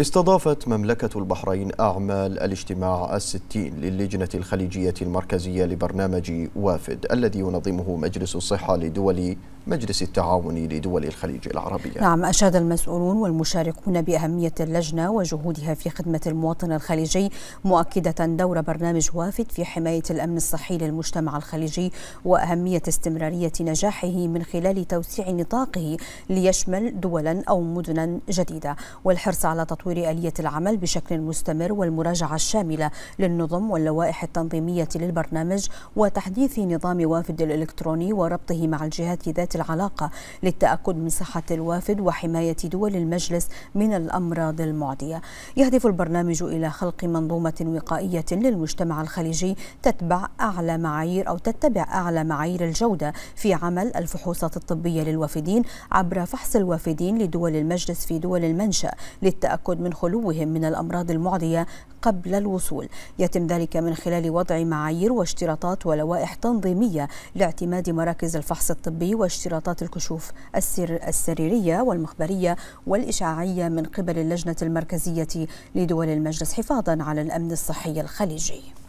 استضافت مملكة البحرين أعمال الاجتماع الستين للجنة الخليجية المركزية لبرنامج وافد الذي ينظمه مجلس الصحة لدول مجلس التعاون لدول الخليج العربية نعم أشاد المسؤولون والمشاركون بأهمية اللجنة وجهودها في خدمة المواطن الخليجي مؤكدة دور برنامج وافد في حماية الأمن الصحي للمجتمع الخليجي وأهمية استمرارية نجاحه من خلال توسيع نطاقه ليشمل دولا أو مدنا جديدة والحرص على تطوير تطوير آلية العمل بشكل مستمر والمراجعة الشاملة للنظم واللوائح التنظيمية للبرنامج وتحديث نظام وافد الإلكتروني وربطه مع الجهات ذات العلاقة للتأكد من صحة الوافد وحماية دول المجلس من الأمراض المعدية يهدف البرنامج إلى خلق منظومة وقائية للمجتمع الخليجي تتبع أعلى معايير أو تتبع أعلى معايير الجودة في عمل الفحوصات الطبية للوافدين عبر فحص الوافدين لدول المجلس في دول المنشأ للتأكد التأكد من خلوهم من الأمراض المعدية قبل الوصول يتم ذلك من خلال وضع معايير واشتراطات ولوائح تنظيمية لاعتماد مراكز الفحص الطبي واشتراطات الكشوف السر السريرية والمخبرية والإشعاعية من قبل اللجنة المركزية لدول المجلس حفاظا على الأمن الصحي الخليجي